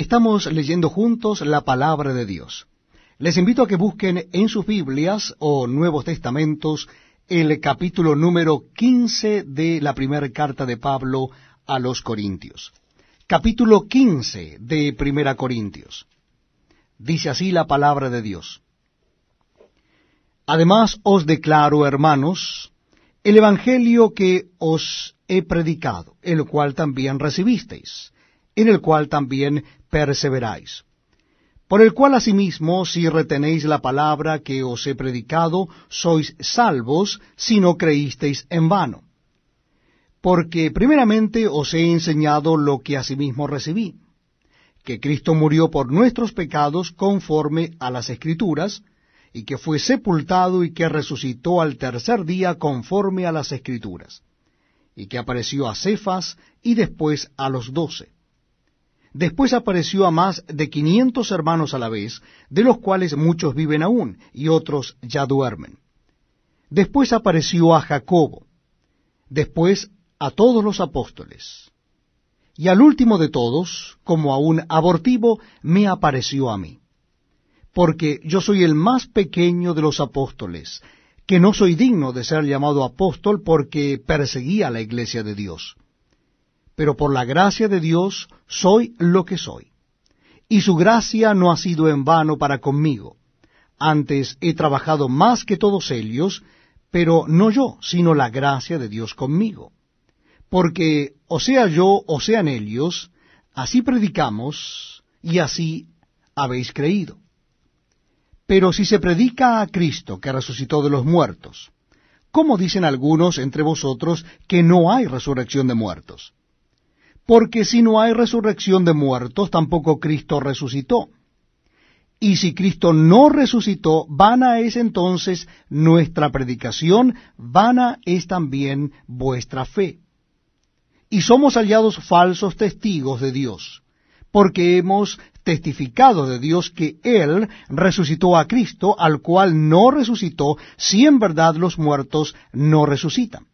Estamos leyendo juntos la palabra de Dios. Les invito a que busquen en sus Biblias o Nuevos Testamentos el capítulo número 15 de la primera carta de Pablo a los Corintios. Capítulo 15 de Primera Corintios. Dice así la palabra de Dios. Además os declaro, hermanos, el Evangelio que os he predicado, el cual también recibisteis, en el cual también perseveráis. Por el cual asimismo, si retenéis la palabra que os he predicado, sois salvos si no creísteis en vano. Porque primeramente os he enseñado lo que asimismo recibí, que Cristo murió por nuestros pecados conforme a las Escrituras, y que fue sepultado y que resucitó al tercer día conforme a las Escrituras, y que apareció a Cefas y después a los doce. Después apareció a más de quinientos hermanos a la vez, de los cuales muchos viven aún, y otros ya duermen. Después apareció a Jacobo, después a todos los apóstoles. Y al último de todos, como a un abortivo, me apareció a mí. Porque yo soy el más pequeño de los apóstoles, que no soy digno de ser llamado apóstol porque perseguía la iglesia de Dios pero por la gracia de Dios soy lo que soy. Y su gracia no ha sido en vano para conmigo. Antes he trabajado más que todos ellos, pero no yo, sino la gracia de Dios conmigo. Porque, o sea yo, o sean ellos, así predicamos y así habéis creído. Pero si se predica a Cristo que resucitó de los muertos, ¿cómo dicen algunos entre vosotros que no hay resurrección de muertos? Porque si no hay resurrección de muertos, tampoco Cristo resucitó. Y si Cristo no resucitó, vana es entonces nuestra predicación, vana es también vuestra fe. Y somos hallados falsos testigos de Dios, porque hemos testificado de Dios que Él resucitó a Cristo, al cual no resucitó, si en verdad los muertos no resucitan.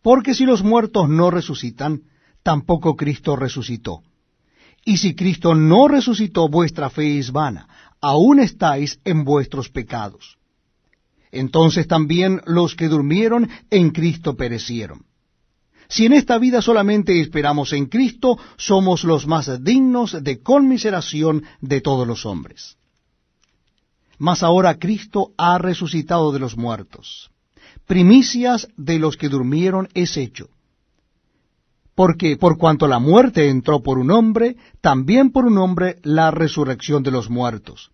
Porque si los muertos no resucitan, tampoco Cristo resucitó. Y si Cristo no resucitó, vuestra fe es vana, aún estáis en vuestros pecados. Entonces también los que durmieron en Cristo perecieron. Si en esta vida solamente esperamos en Cristo, somos los más dignos de conmiseración de todos los hombres. Mas ahora Cristo ha resucitado de los muertos. Primicias de los que durmieron es hecho porque por cuanto la muerte entró por un hombre, también por un hombre la resurrección de los muertos.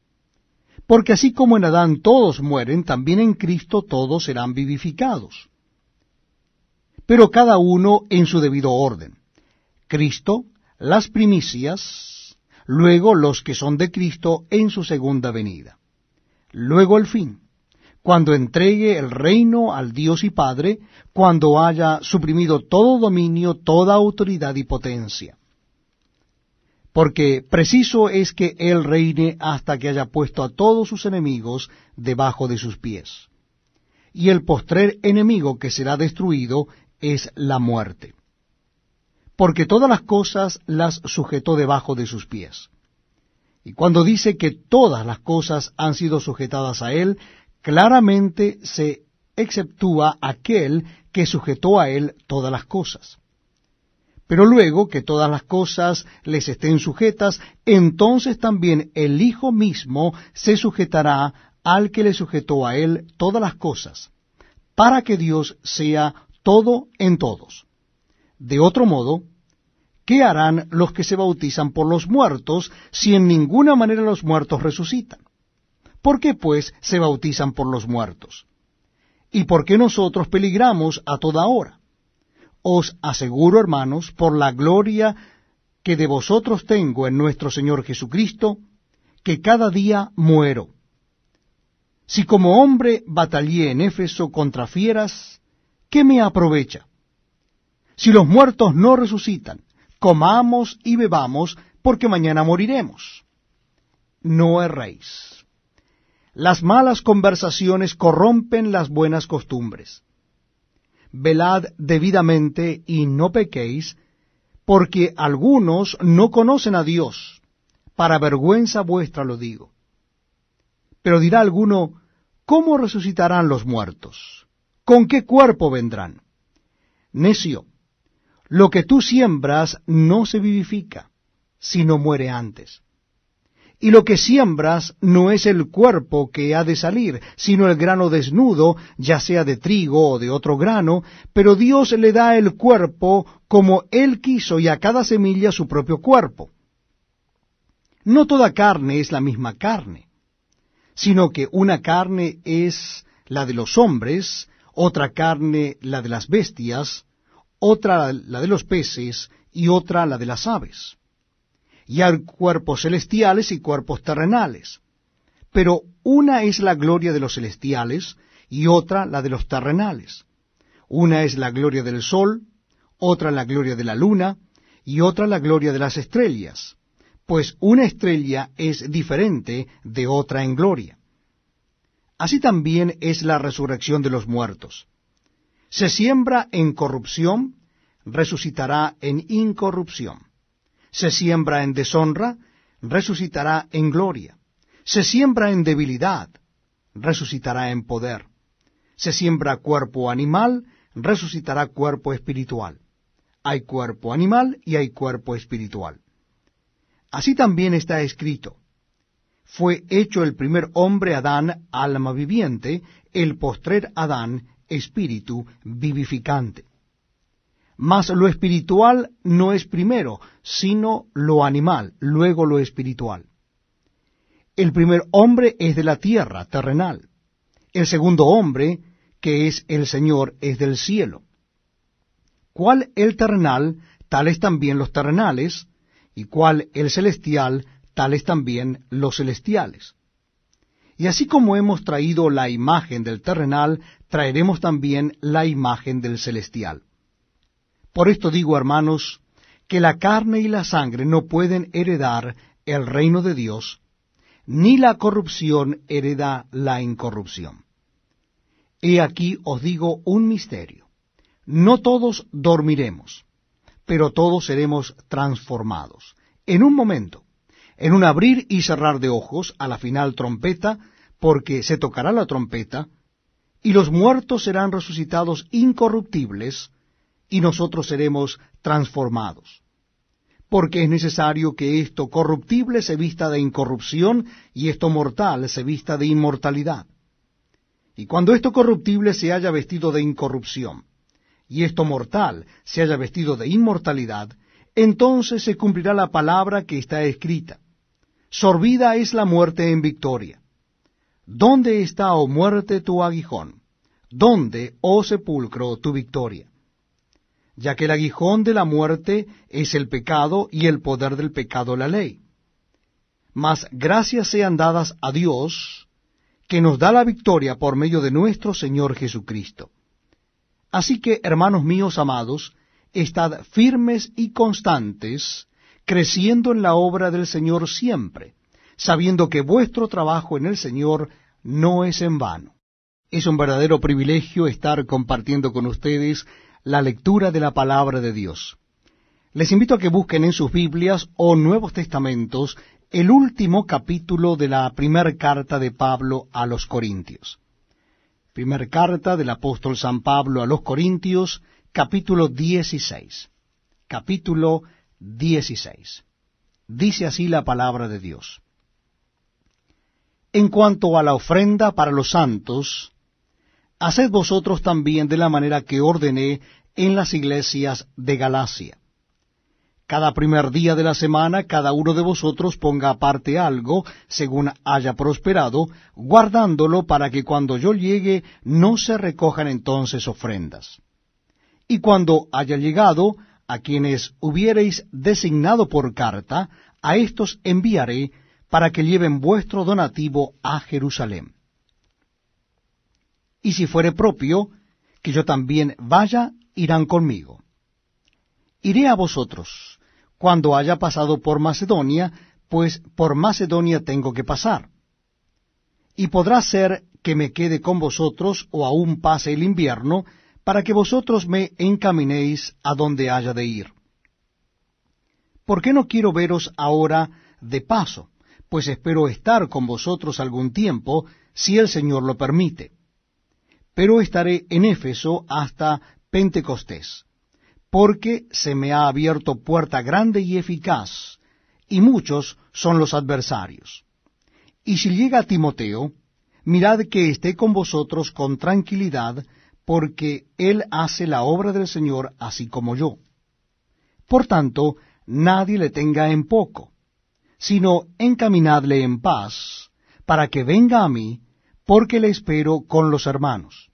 Porque así como en Adán todos mueren, también en Cristo todos serán vivificados. Pero cada uno en su debido orden. Cristo, las primicias, luego los que son de Cristo en su segunda venida. Luego el fin cuando entregue el reino al Dios y Padre, cuando haya suprimido todo dominio, toda autoridad y potencia. Porque preciso es que Él reine hasta que haya puesto a todos sus enemigos debajo de sus pies. Y el postrer enemigo que será destruido es la muerte. Porque todas las cosas las sujetó debajo de sus pies. Y cuando dice que todas las cosas han sido sujetadas a Él, claramente se exceptúa aquel que sujetó a él todas las cosas. Pero luego que todas las cosas les estén sujetas, entonces también el Hijo mismo se sujetará al que le sujetó a él todas las cosas, para que Dios sea todo en todos. De otro modo, ¿qué harán los que se bautizan por los muertos si en ninguna manera los muertos resucitan? ¿Por qué, pues, se bautizan por los muertos? ¿Y por qué nosotros peligramos a toda hora? Os aseguro, hermanos, por la gloria que de vosotros tengo en nuestro Señor Jesucristo, que cada día muero. Si como hombre batallé en Éfeso contra fieras, ¿qué me aprovecha? Si los muertos no resucitan, comamos y bebamos, porque mañana moriremos. No erréis. Las malas conversaciones corrompen las buenas costumbres. Velad debidamente y no pequéis, porque algunos no conocen a Dios. Para vergüenza vuestra lo digo. Pero dirá alguno, ¿cómo resucitarán los muertos? ¿Con qué cuerpo vendrán? Necio, lo que tú siembras no se vivifica, sino muere antes. Y lo que siembras no es el cuerpo que ha de salir, sino el grano desnudo, ya sea de trigo o de otro grano, pero Dios le da el cuerpo como Él quiso y a cada semilla su propio cuerpo. No toda carne es la misma carne, sino que una carne es la de los hombres, otra carne la de las bestias, otra la de los peces y otra la de las aves y hay cuerpos celestiales y cuerpos terrenales. Pero una es la gloria de los celestiales y otra la de los terrenales. Una es la gloria del sol, otra la gloria de la luna y otra la gloria de las estrellas, pues una estrella es diferente de otra en gloria. Así también es la resurrección de los muertos. Se siembra en corrupción, resucitará en incorrupción. Se siembra en deshonra, resucitará en gloria. Se siembra en debilidad, resucitará en poder. Se siembra cuerpo animal, resucitará cuerpo espiritual. Hay cuerpo animal y hay cuerpo espiritual. Así también está escrito. Fue hecho el primer hombre Adán alma viviente, el postrer Adán espíritu vivificante. Mas lo espiritual no es primero, sino lo animal, luego lo espiritual. El primer hombre es de la tierra, terrenal. El segundo hombre, que es el Señor, es del cielo. ¿Cuál el terrenal, tales también los terrenales, y cuál el celestial, tales también los celestiales. Y así como hemos traído la imagen del terrenal, traeremos también la imagen del celestial. Por esto digo, hermanos, que la carne y la sangre no pueden heredar el reino de Dios, ni la corrupción hereda la incorrupción. He aquí os digo un misterio. No todos dormiremos, pero todos seremos transformados. En un momento, en un abrir y cerrar de ojos, a la final trompeta, porque se tocará la trompeta, y los muertos serán resucitados incorruptibles, y nosotros seremos transformados. Porque es necesario que esto corruptible se vista de incorrupción y esto mortal se vista de inmortalidad. Y cuando esto corruptible se haya vestido de incorrupción y esto mortal se haya vestido de inmortalidad, entonces se cumplirá la palabra que está escrita. Sorbida es la muerte en victoria. ¿Dónde está, oh muerte, tu aguijón? ¿Dónde, oh sepulcro, tu victoria? ya que el aguijón de la muerte es el pecado y el poder del pecado la ley. Mas gracias sean dadas a Dios, que nos da la victoria por medio de nuestro Señor Jesucristo. Así que, hermanos míos amados, estad firmes y constantes, creciendo en la obra del Señor siempre, sabiendo que vuestro trabajo en el Señor no es en vano. Es un verdadero privilegio estar compartiendo con ustedes la lectura de la palabra de Dios. Les invito a que busquen en sus Biblias o Nuevos Testamentos el último capítulo de la primera carta de Pablo a los Corintios. Primer carta del apóstol San Pablo a los Corintios, capítulo 16. Capítulo 16. Dice así la palabra de Dios. En cuanto a la ofrenda para los santos, haced vosotros también de la manera que ordené en las iglesias de Galacia. Cada primer día de la semana cada uno de vosotros ponga aparte algo, según haya prosperado, guardándolo para que cuando yo llegue no se recojan entonces ofrendas. Y cuando haya llegado, a quienes hubiereis designado por carta, a estos enviaré para que lleven vuestro donativo a Jerusalén y si fuere propio, que yo también vaya, irán conmigo. Iré a vosotros, cuando haya pasado por Macedonia, pues por Macedonia tengo que pasar. Y podrá ser que me quede con vosotros o aún pase el invierno, para que vosotros me encaminéis a donde haya de ir. ¿Por qué no quiero veros ahora de paso? Pues espero estar con vosotros algún tiempo, si el Señor lo permite pero estaré en Éfeso hasta Pentecostés, porque se me ha abierto puerta grande y eficaz, y muchos son los adversarios. Y si llega Timoteo, mirad que esté con vosotros con tranquilidad, porque él hace la obra del Señor así como yo. Por tanto, nadie le tenga en poco, sino encaminadle en paz, para que venga a mí porque le espero con los hermanos.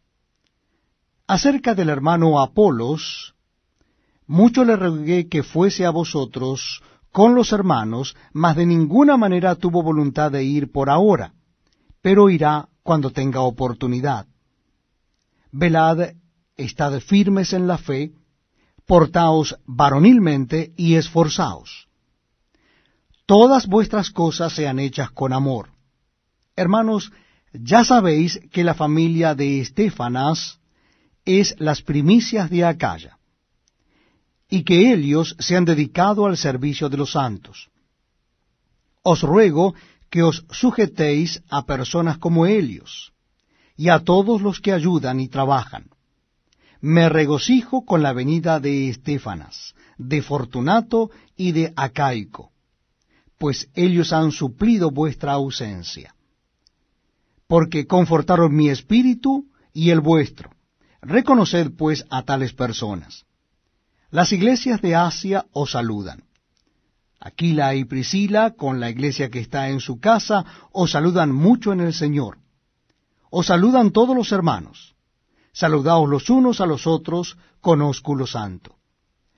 Acerca del hermano Apolos, mucho le rogué que fuese a vosotros con los hermanos, mas de ninguna manera tuvo voluntad de ir por ahora, pero irá cuando tenga oportunidad. Velad, estad firmes en la fe, portaos varonilmente y esforzaos. Todas vuestras cosas sean hechas con amor. Hermanos, ya sabéis que la familia de Estefanas es las primicias de Acaya, y que ellos se han dedicado al servicio de los santos. Os ruego que os sujetéis a personas como ellos, y a todos los que ayudan y trabajan. Me regocijo con la venida de Estefanas, de Fortunato y de Acaico, pues ellos han suplido vuestra ausencia porque confortaron mi espíritu y el vuestro. Reconoced pues a tales personas. Las iglesias de Asia os saludan. Aquila y Priscila, con la iglesia que está en su casa, os saludan mucho en el Señor. Os saludan todos los hermanos. Saludaos los unos a los otros con ósculo santo.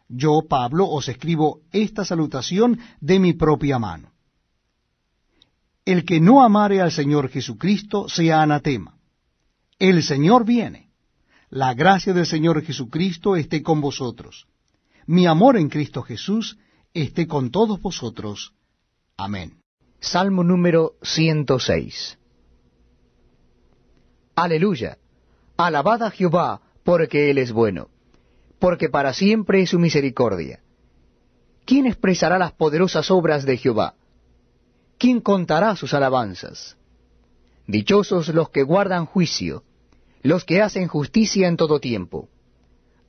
Yo, Pablo, os escribo esta salutación de mi propia mano. El que no amare al Señor Jesucristo sea anatema. El Señor viene. La gracia del Señor Jesucristo esté con vosotros. Mi amor en Cristo Jesús esté con todos vosotros. Amén. Salmo número 106. Aleluya. Alabad a Jehová, porque Él es bueno, porque para siempre es su misericordia. ¿Quién expresará las poderosas obras de Jehová? ¿quién contará sus alabanzas? Dichosos los que guardan juicio, los que hacen justicia en todo tiempo.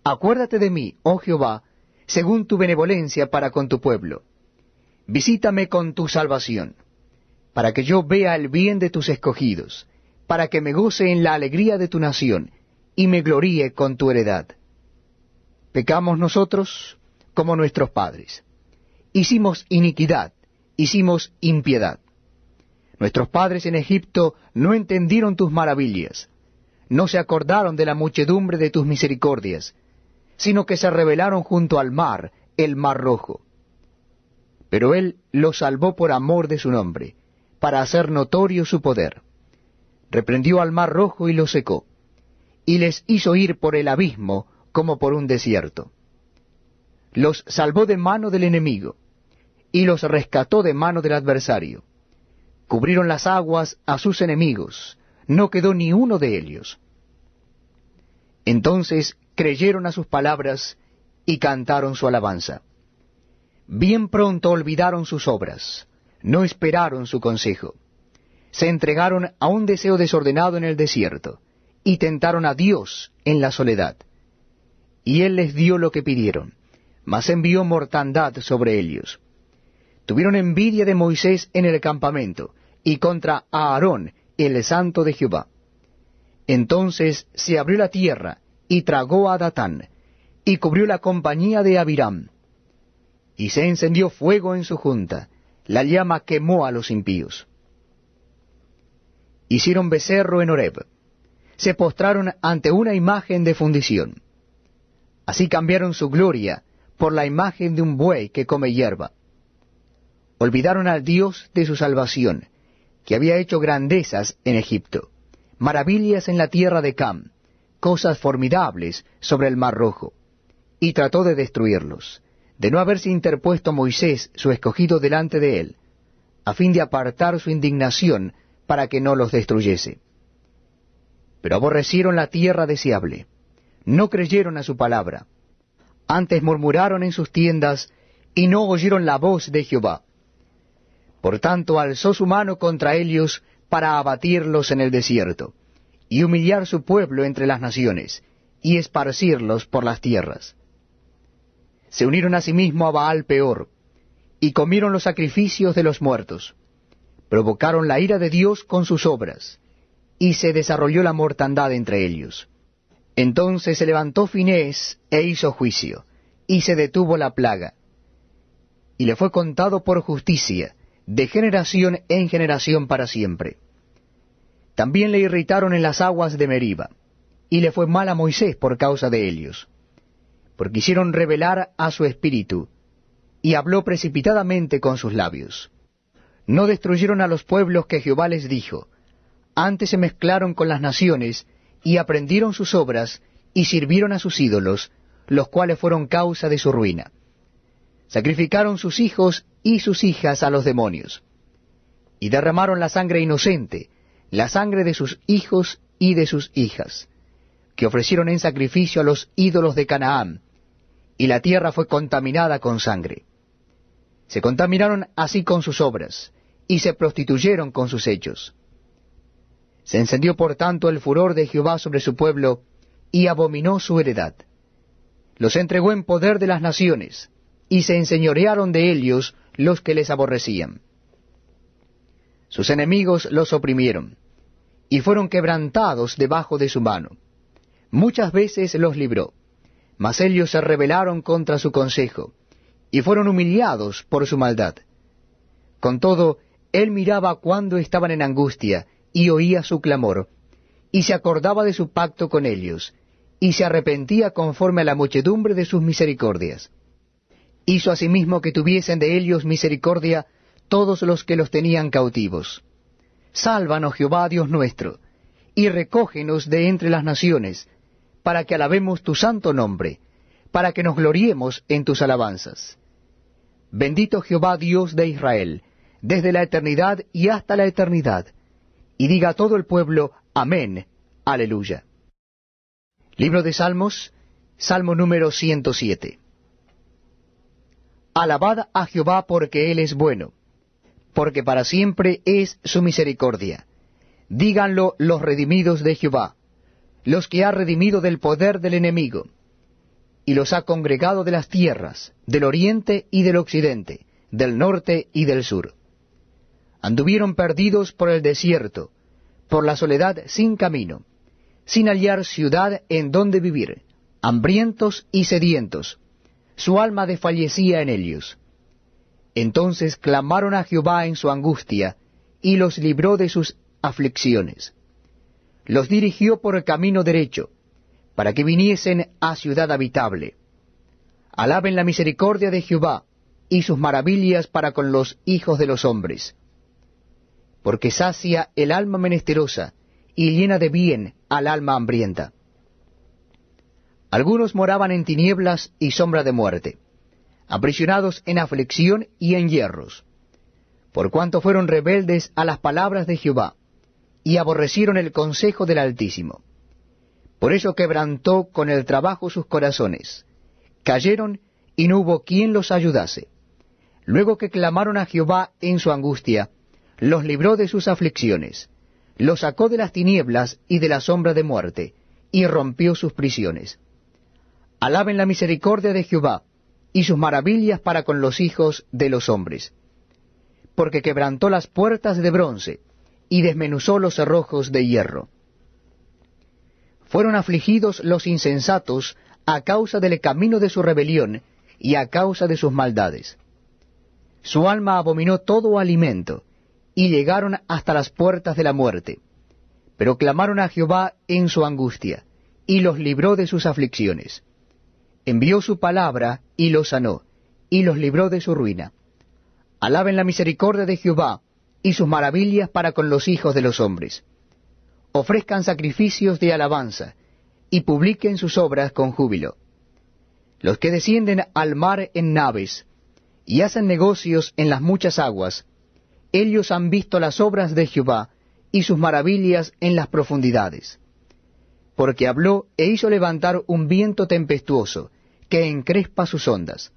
Acuérdate de mí, oh Jehová, según tu benevolencia para con tu pueblo. Visítame con tu salvación, para que yo vea el bien de tus escogidos, para que me goce en la alegría de tu nación, y me gloríe con tu heredad. Pecamos nosotros como nuestros padres. Hicimos iniquidad, hicimos impiedad. Nuestros padres en Egipto no entendieron tus maravillas, no se acordaron de la muchedumbre de tus misericordias, sino que se rebelaron junto al mar, el mar rojo. Pero Él los salvó por amor de su nombre, para hacer notorio su poder. Reprendió al mar rojo y lo secó, y les hizo ir por el abismo como por un desierto. Los salvó de mano del enemigo y los rescató de mano del adversario. Cubrieron las aguas a sus enemigos, no quedó ni uno de ellos. Entonces creyeron a sus palabras y cantaron su alabanza. Bien pronto olvidaron sus obras, no esperaron su consejo. Se entregaron a un deseo desordenado en el desierto, y tentaron a Dios en la soledad. Y Él les dio lo que pidieron, mas envió mortandad sobre ellos tuvieron envidia de Moisés en el campamento, y contra Aarón, el santo de Jehová. Entonces se abrió la tierra, y tragó a Datán, y cubrió la compañía de Abiram. Y se encendió fuego en su junta, la llama quemó a los impíos. Hicieron becerro en Oreb, se postraron ante una imagen de fundición. Así cambiaron su gloria por la imagen de un buey que come hierba. Olvidaron al Dios de su salvación, que había hecho grandezas en Egipto, maravillas en la tierra de Cam, cosas formidables sobre el Mar Rojo, y trató de destruirlos, de no haberse interpuesto Moisés, su escogido, delante de él, a fin de apartar su indignación para que no los destruyese. Pero aborrecieron la tierra deseable, no creyeron a su palabra, antes murmuraron en sus tiendas y no oyeron la voz de Jehová. Por tanto, alzó su mano contra ellos para abatirlos en el desierto, y humillar su pueblo entre las naciones, y esparcirlos por las tierras. Se unieron asimismo a Baal peor, y comieron los sacrificios de los muertos. Provocaron la ira de Dios con sus obras, y se desarrolló la mortandad entre ellos. Entonces se levantó Finés e hizo juicio, y se detuvo la plaga. Y le fue contado por justicia, de generación en generación para siempre. También le irritaron en las aguas de Meriba, y le fue mal a Moisés por causa de ellos, porque hicieron revelar a su espíritu, y habló precipitadamente con sus labios. No destruyeron a los pueblos que Jehová les dijo, antes se mezclaron con las naciones, y aprendieron sus obras, y sirvieron a sus ídolos, los cuales fueron causa de su ruina sacrificaron sus hijos y sus hijas a los demonios, y derramaron la sangre inocente, la sangre de sus hijos y de sus hijas, que ofrecieron en sacrificio a los ídolos de Canaán, y la tierra fue contaminada con sangre. Se contaminaron así con sus obras, y se prostituyeron con sus hechos. Se encendió por tanto el furor de Jehová sobre su pueblo, y abominó su heredad. Los entregó en poder de las naciones, y se enseñorearon de ellos los que les aborrecían. Sus enemigos los oprimieron, y fueron quebrantados debajo de su mano. Muchas veces los libró, mas ellos se rebelaron contra su consejo, y fueron humillados por su maldad. Con todo, él miraba cuando estaban en angustia, y oía su clamor, y se acordaba de su pacto con ellos, y se arrepentía conforme a la muchedumbre de sus misericordias hizo asimismo que tuviesen de ellos misericordia todos los que los tenían cautivos. Sálvanos, Jehová Dios nuestro, y recógenos de entre las naciones, para que alabemos tu santo nombre, para que nos gloriemos en tus alabanzas. Bendito Jehová Dios de Israel, desde la eternidad y hasta la eternidad. Y diga a todo el pueblo, Amén, Aleluya. Libro de Salmos, Salmo número 107. Alabad a Jehová porque Él es bueno, porque para siempre es su misericordia. Díganlo los redimidos de Jehová, los que ha redimido del poder del enemigo, y los ha congregado de las tierras, del oriente y del occidente, del norte y del sur. Anduvieron perdidos por el desierto, por la soledad sin camino, sin hallar ciudad en donde vivir, hambrientos y sedientos, su alma desfallecía en ellos. Entonces clamaron a Jehová en su angustia, y los libró de sus aflicciones. Los dirigió por el camino derecho, para que viniesen a ciudad habitable. Alaben la misericordia de Jehová, y sus maravillas para con los hijos de los hombres. Porque sacia el alma menesterosa, y llena de bien al alma hambrienta. Algunos moraban en tinieblas y sombra de muerte, aprisionados en aflicción y en hierros, por cuanto fueron rebeldes a las palabras de Jehová, y aborrecieron el consejo del Altísimo. Por eso quebrantó con el trabajo sus corazones, cayeron y no hubo quien los ayudase. Luego que clamaron a Jehová en su angustia, los libró de sus aflicciones, los sacó de las tinieblas y de la sombra de muerte, y rompió sus prisiones. Alaben la misericordia de Jehová y sus maravillas para con los hijos de los hombres. Porque quebrantó las puertas de bronce y desmenuzó los cerrojos de hierro. Fueron afligidos los insensatos a causa del camino de su rebelión y a causa de sus maldades. Su alma abominó todo alimento, y llegaron hasta las puertas de la muerte. Pero clamaron a Jehová en su angustia, y los libró de sus aflicciones envió su palabra y los sanó, y los libró de su ruina. Alaben la misericordia de Jehová y sus maravillas para con los hijos de los hombres. Ofrezcan sacrificios de alabanza y publiquen sus obras con júbilo. Los que descienden al mar en naves y hacen negocios en las muchas aguas, ellos han visto las obras de Jehová y sus maravillas en las profundidades porque habló e hizo levantar un viento tempestuoso, que encrespa sus ondas.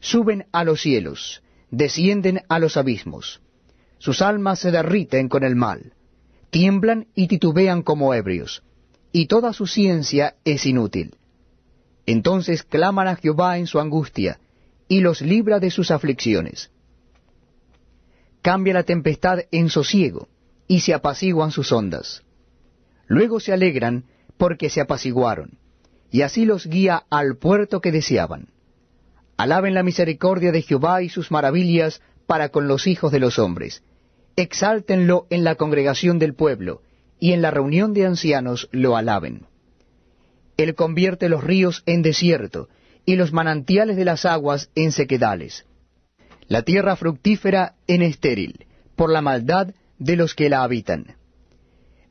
Suben a los cielos, descienden a los abismos. Sus almas se derriten con el mal, tiemblan y titubean como ebrios, y toda su ciencia es inútil. Entonces claman a Jehová en su angustia, y los libra de sus aflicciones. Cambia la tempestad en sosiego, y se apaciguan sus ondas. Luego se alegran porque se apaciguaron, y así los guía al puerto que deseaban. Alaben la misericordia de Jehová y sus maravillas para con los hijos de los hombres. Exáltenlo en la congregación del pueblo, y en la reunión de ancianos lo alaben. Él convierte los ríos en desierto, y los manantiales de las aguas en sequedales. La tierra fructífera en estéril, por la maldad de los que la habitan.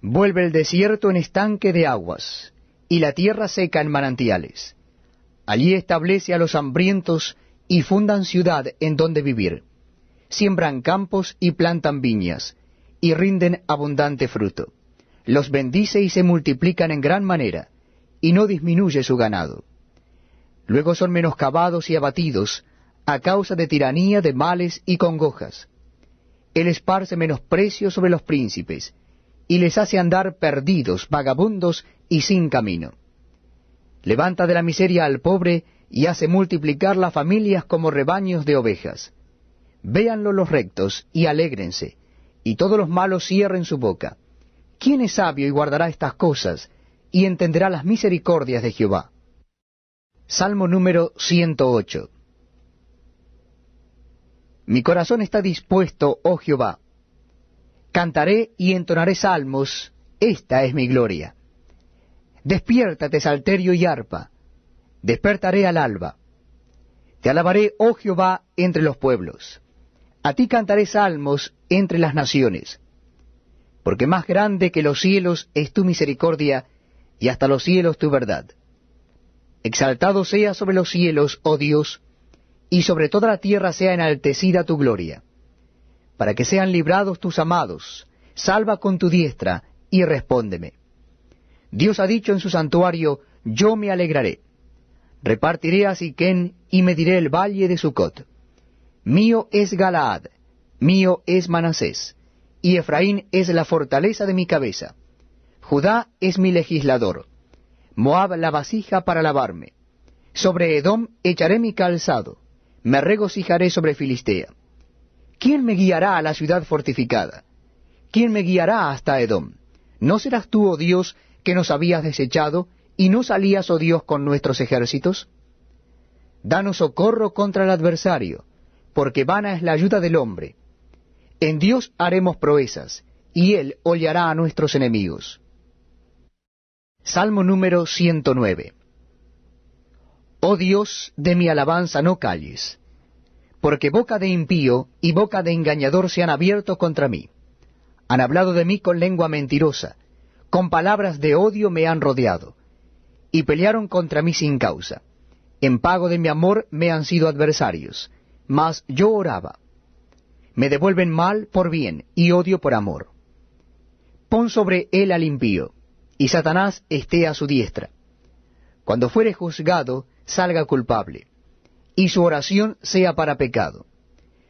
Vuelve el desierto en estanque de aguas, y la tierra seca en manantiales. Allí establece a los hambrientos y fundan ciudad en donde vivir. Siembran campos y plantan viñas, y rinden abundante fruto. Los bendice y se multiplican en gran manera, y no disminuye su ganado. Luego son menoscabados y abatidos a causa de tiranía, de males y congojas. Él esparce menosprecio sobre los príncipes, y les hace andar perdidos, vagabundos y sin camino. Levanta de la miseria al pobre y hace multiplicar las familias como rebaños de ovejas. Véanlo los rectos y alégrense, y todos los malos cierren su boca. ¿Quién es sabio y guardará estas cosas y entenderá las misericordias de Jehová? Salmo número 108. Mi corazón está dispuesto, oh Jehová, Cantaré y entonaré salmos, esta es mi gloria. Despiértate, salterio y arpa, despertaré al alba. Te alabaré, oh Jehová, entre los pueblos. A ti cantaré salmos entre las naciones. Porque más grande que los cielos es tu misericordia, y hasta los cielos tu verdad. Exaltado sea sobre los cielos, oh Dios, y sobre toda la tierra sea enaltecida tu gloria para que sean librados tus amados, salva con tu diestra, y respóndeme. Dios ha dicho en su santuario, yo me alegraré. Repartiré a Siquén y mediré el valle de Sucot. Mío es Galaad, mío es Manasés, y Efraín es la fortaleza de mi cabeza. Judá es mi legislador, Moab la vasija para lavarme. Sobre Edom echaré mi calzado, me regocijaré sobre Filistea. ¿Quién me guiará a la ciudad fortificada? ¿Quién me guiará hasta Edom? ¿No serás tú, oh Dios, que nos habías desechado, y no salías, oh Dios, con nuestros ejércitos? Danos socorro contra el adversario, porque vana es la ayuda del hombre. En Dios haremos proezas, y Él hollará a nuestros enemigos. Salmo número 109 Oh Dios, de mi alabanza no calles porque boca de impío y boca de engañador se han abierto contra mí. Han hablado de mí con lengua mentirosa, con palabras de odio me han rodeado, y pelearon contra mí sin causa. En pago de mi amor me han sido adversarios, mas yo oraba. Me devuelven mal por bien y odio por amor. Pon sobre él al impío, y Satanás esté a su diestra. Cuando fuere juzgado, salga culpable y su oración sea para pecado.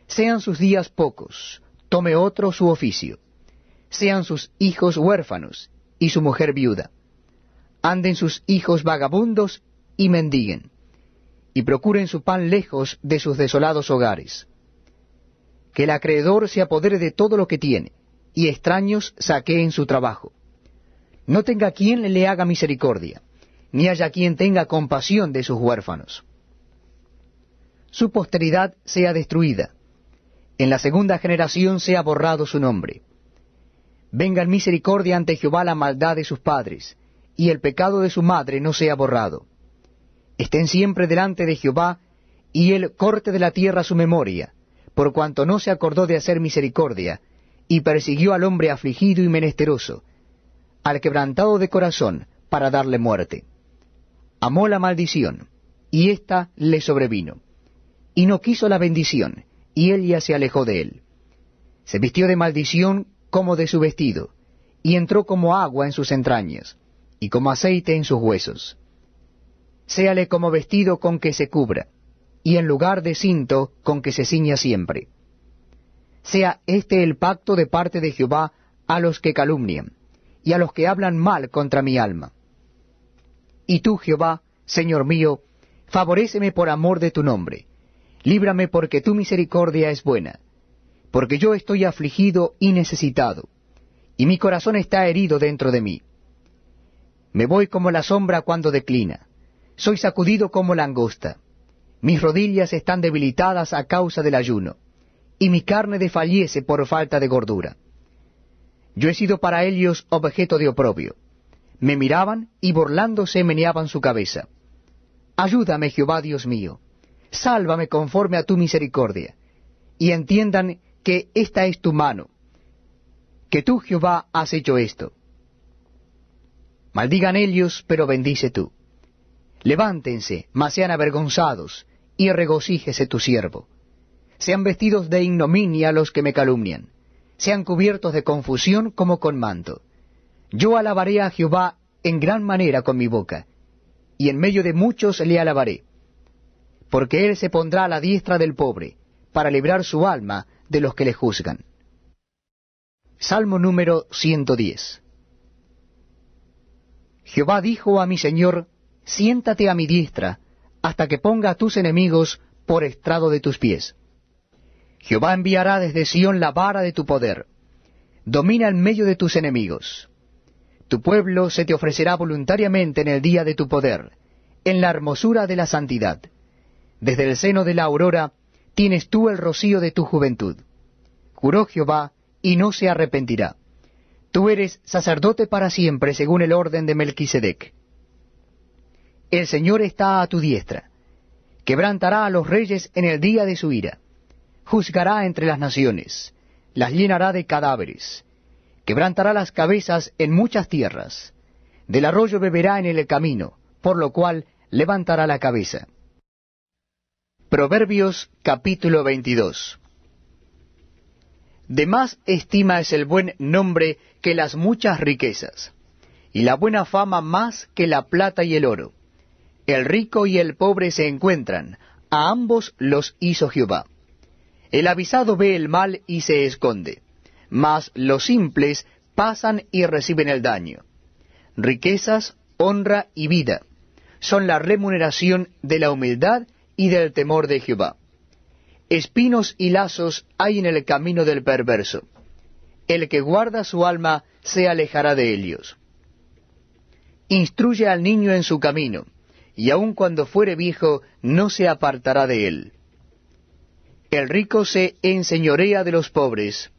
Sean sus días pocos, tome otro su oficio. Sean sus hijos huérfanos y su mujer viuda. Anden sus hijos vagabundos y mendiguen, y procuren su pan lejos de sus desolados hogares. Que el acreedor se apodere de todo lo que tiene, y extraños saqueen su trabajo. No tenga quien le haga misericordia, ni haya quien tenga compasión de sus huérfanos su posteridad sea destruida, en la segunda generación sea borrado su nombre. Venga en misericordia ante Jehová la maldad de sus padres, y el pecado de su madre no sea borrado. Estén siempre delante de Jehová, y él corte de la tierra su memoria, por cuanto no se acordó de hacer misericordia, y persiguió al hombre afligido y menesteroso, al quebrantado de corazón, para darle muerte. Amó la maldición, y ésta le sobrevino y no quiso la bendición, y ya se alejó de él. Se vistió de maldición como de su vestido, y entró como agua en sus entrañas, y como aceite en sus huesos. Séale como vestido con que se cubra, y en lugar de cinto con que se ciña siempre. Sea este el pacto de parte de Jehová a los que calumnian, y a los que hablan mal contra mi alma. Y tú, Jehová, Señor mío, favoréceme por amor de tu nombre Líbrame porque tu misericordia es buena, porque yo estoy afligido y necesitado, y mi corazón está herido dentro de mí. Me voy como la sombra cuando declina, soy sacudido como la mis rodillas están debilitadas a causa del ayuno, y mi carne desfallece por falta de gordura. Yo he sido para ellos objeto de oprobio. Me miraban y burlándose meneaban su cabeza. Ayúdame, Jehová Dios mío sálvame conforme a tu misericordia, y entiendan que esta es tu mano, que tú, Jehová, has hecho esto. Maldigan ellos, pero bendice tú. Levántense, mas sean avergonzados, y regocíjese tu siervo. Sean vestidos de ignominia los que me calumnian, sean cubiertos de confusión como con manto. Yo alabaré a Jehová en gran manera con mi boca, y en medio de muchos le alabaré porque él se pondrá a la diestra del pobre, para librar su alma de los que le juzgan. Salmo número 110 Jehová dijo a mi Señor, Siéntate a mi diestra, hasta que ponga a tus enemigos por estrado de tus pies. Jehová enviará desde Sión la vara de tu poder. Domina en medio de tus enemigos. Tu pueblo se te ofrecerá voluntariamente en el día de tu poder, en la hermosura de la santidad. Desde el seno de la aurora tienes tú el rocío de tu juventud. Juró Jehová, y no se arrepentirá. Tú eres sacerdote para siempre, según el orden de Melquisedec. El Señor está a tu diestra. Quebrantará a los reyes en el día de su ira. Juzgará entre las naciones. Las llenará de cadáveres. Quebrantará las cabezas en muchas tierras. Del arroyo beberá en el camino, por lo cual levantará la cabeza. Proverbios capítulo 22. De más estima es el buen nombre que las muchas riquezas, y la buena fama más que la plata y el oro. El rico y el pobre se encuentran, a ambos los hizo Jehová. El avisado ve el mal y se esconde, mas los simples pasan y reciben el daño. Riquezas, honra y vida son la remuneración de la humildad y del temor de Jehová. Espinos y lazos hay en el camino del perverso. El que guarda su alma se alejará de ellos. Instruye al niño en su camino, y aun cuando fuere viejo no se apartará de él. El rico se enseñorea de los pobres,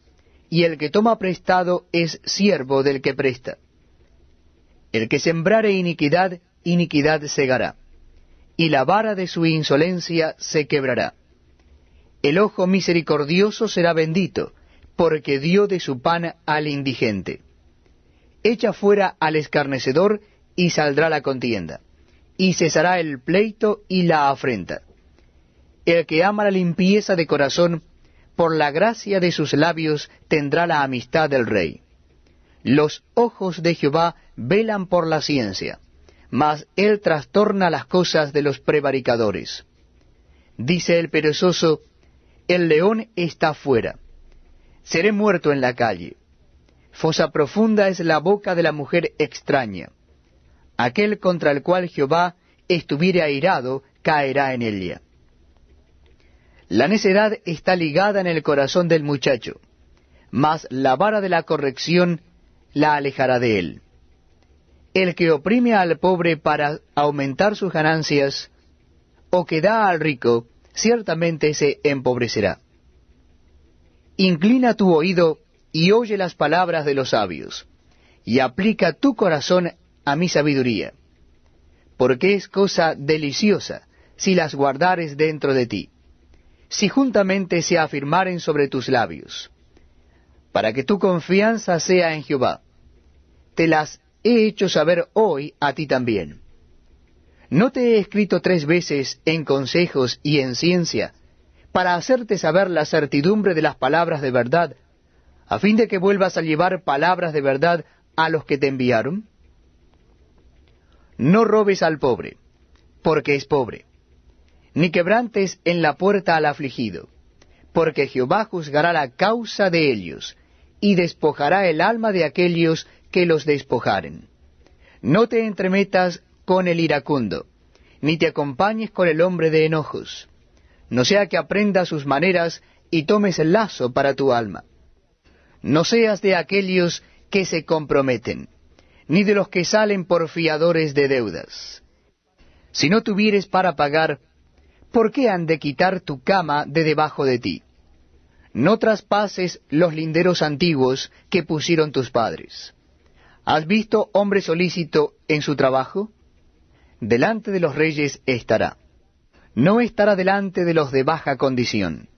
y el que toma prestado es siervo del que presta. El que sembrare iniquidad, iniquidad segará y la vara de su insolencia se quebrará. El ojo misericordioso será bendito, porque dio de su pan al indigente. Echa fuera al escarnecedor y saldrá la contienda, y cesará el pleito y la afrenta. El que ama la limpieza de corazón, por la gracia de sus labios tendrá la amistad del rey. Los ojos de Jehová velan por la ciencia, mas él trastorna las cosas de los prevaricadores. Dice el perezoso, el león está fuera. Seré muerto en la calle. Fosa profunda es la boca de la mujer extraña. Aquel contra el cual Jehová estuviere airado caerá en ella. La necedad está ligada en el corazón del muchacho, mas la vara de la corrección la alejará de él. El que oprime al pobre para aumentar sus ganancias, o que da al rico, ciertamente se empobrecerá. Inclina tu oído y oye las palabras de los sabios, y aplica tu corazón a mi sabiduría, porque es cosa deliciosa si las guardares dentro de ti, si juntamente se afirmaren sobre tus labios, para que tu confianza sea en Jehová. Te las he hecho saber hoy a ti también. ¿No te he escrito tres veces en consejos y en ciencia, para hacerte saber la certidumbre de las palabras de verdad, a fin de que vuelvas a llevar palabras de verdad a los que te enviaron? No robes al pobre, porque es pobre, ni quebrantes en la puerta al afligido, porque Jehová juzgará la causa de ellos, y despojará el alma de aquellos que los despojaren. No te entremetas con el iracundo, ni te acompañes con el hombre de enojos, no sea que aprendas sus maneras y tomes el lazo para tu alma. No seas de aquellos que se comprometen, ni de los que salen por fiadores de deudas. Si no tuvieres para pagar, ¿por qué han de quitar tu cama de debajo de ti? No traspases los linderos antiguos que pusieron tus padres. ¿Has visto hombre solícito en su trabajo? Delante de los reyes estará. No estará delante de los de baja condición.